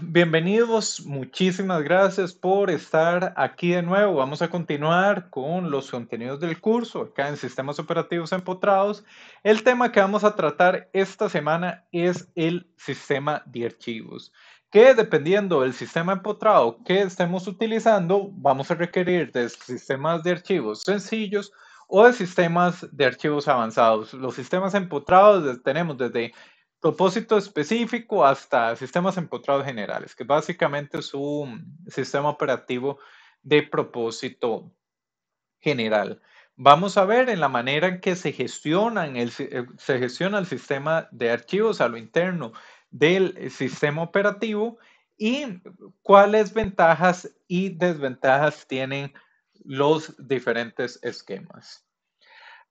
bienvenidos, muchísimas gracias por estar aquí de nuevo. Vamos a continuar con los contenidos del curso acá en Sistemas Operativos Empotrados. El tema que vamos a tratar esta semana es el sistema de archivos, que dependiendo del sistema empotrado que estemos utilizando, vamos a requerir de sistemas de archivos sencillos o de sistemas de archivos avanzados. Los sistemas empotrados tenemos desde propósito específico hasta sistemas encontrados generales, que básicamente es un sistema operativo de propósito general. Vamos a ver en la manera en que se, eh, se gestiona el sistema de archivos a lo interno del sistema operativo y cuáles ventajas y desventajas tienen los diferentes esquemas.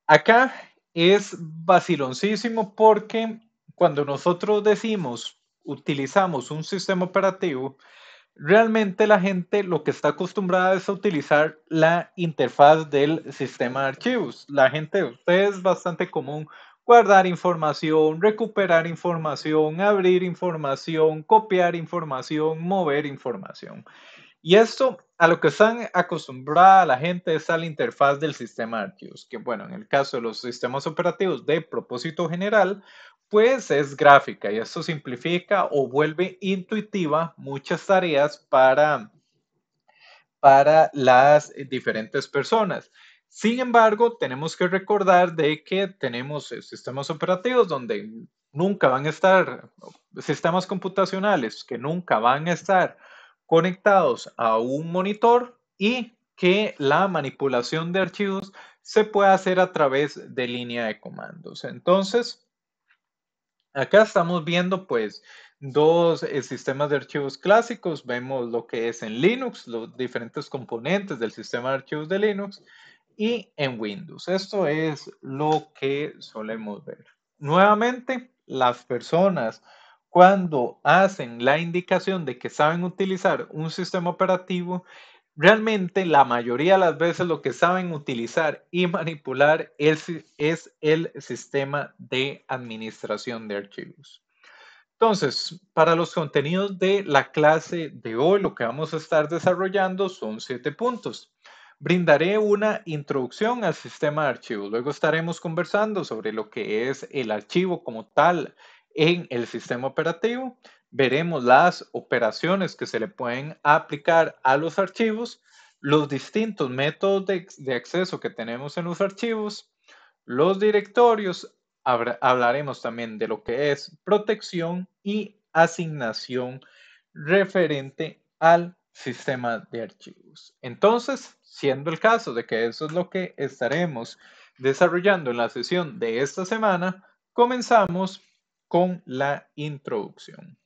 Acá es vaciloncísimo porque cuando nosotros decimos utilizamos un sistema operativo, realmente la gente lo que está acostumbrada es a utilizar la interfaz del sistema de archivos. La gente es bastante común guardar información, recuperar información, abrir información, copiar información, mover información. Y esto a lo que están acostumbrada la gente es a la interfaz del sistema de archivos, que bueno, en el caso de los sistemas operativos de propósito general, pues es gráfica y eso simplifica o vuelve intuitiva muchas tareas para, para las diferentes personas. Sin embargo, tenemos que recordar de que tenemos eh, sistemas operativos donde nunca van a estar, sistemas computacionales que nunca van a estar conectados a un monitor y que la manipulación de archivos se puede hacer a través de línea de comandos. Entonces, Acá estamos viendo pues dos eh, sistemas de archivos clásicos. Vemos lo que es en Linux, los diferentes componentes del sistema de archivos de Linux y en Windows. Esto es lo que solemos ver. Nuevamente, las personas cuando hacen la indicación de que saben utilizar un sistema operativo, realmente la mayoría de las veces lo que saben utilizar y manipular es, el sistema de administración de archivos. Entonces, para los contenidos de la clase de hoy, lo que vamos a estar desarrollando son siete puntos. Brindaré una introducción al sistema de archivos. Luego estaremos conversando sobre lo que es el archivo como tal en el sistema operativo veremos las operaciones que se le pueden aplicar a los archivos, los distintos métodos de, acceso que tenemos en los archivos, los directorios, hablaremos también de lo que es protección y asignación referente al sistema de archivos. Entonces, siendo el caso de que eso es lo que estaremos desarrollando en la sesión de esta semana, comenzamos con la introducción.